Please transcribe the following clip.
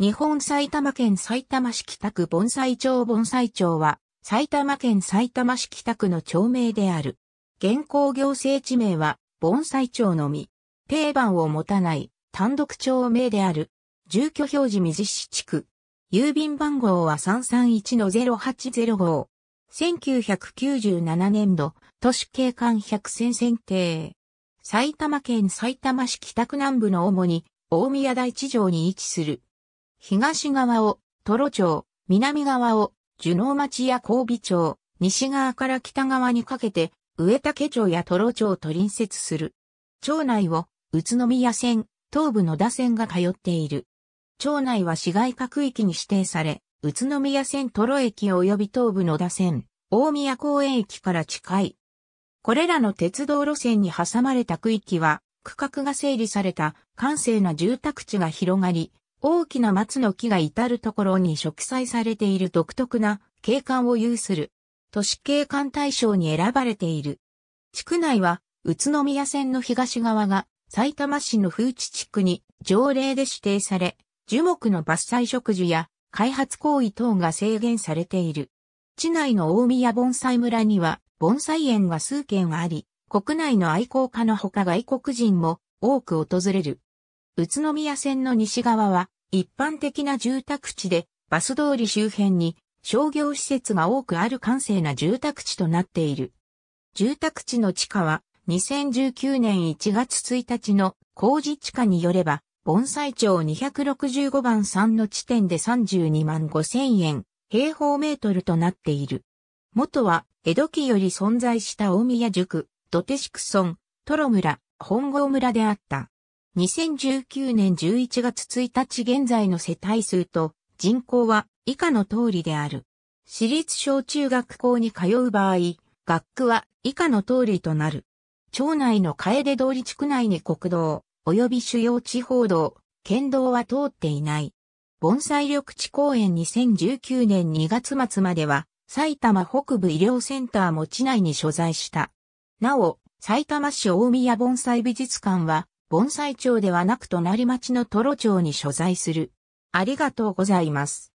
日本埼玉県埼玉市北区盆栽町盆栽町は、埼玉県埼玉市北区の町名である。現行行政地名は、盆栽町のみ。定番を持たない、単独町名である。住居表示水市地区。郵便番号は331-0805 1997年度、都市景観100選選定。埼玉県埼玉市北区南部の主に、大宮台地上に位置する。東側を、トロ町、南側を、樹能町や神尾町、西側から北側にかけて、上竹町やトロ町と隣接する。町内を、宇都宮線、東部野田線が通っている。町内は市街化区域に指定され、宇都宮線トロ駅及び東部野田線、大宮公園駅から近い。これらの鉄道路線に挟まれた区域は、区画が整理された閑静な住宅地が広がり、大きな松の木が至るところに植栽されている独特な景観を有する都市景観対象に選ばれている。地区内は宇都宮線の東側が埼玉市の風地地区に条例で指定され、樹木の伐採植樹や開発行為等が制限されている。地内の大宮盆栽村には盆栽園が数軒あり、国内の愛好家のほか外国人も多く訪れる。宇都宮線の西側は一般的な住宅地でバス通り周辺に商業施設が多くある閑静な住宅地となっている。住宅地の地価は2019年1月1日の工事地価によれば、盆栽町265番3の地点で32万5千円平方メートルとなっている。元は江戸期より存在した大宮塾、土手宿村、トロ村、本郷村であった。2019年11月1日現在の世帯数と人口は以下の通りである。私立小中学校に通う場合、学区は以下の通りとなる。町内の楓通り地区内に国道、及び主要地方道、県道は通っていない。盆栽緑地公園2019年2月末までは、埼玉北部医療センターも地内に所在した。なお、埼玉市大宮盆栽美術館は、盆栽町ではなく隣町のトロ町に所在する。ありがとうございます。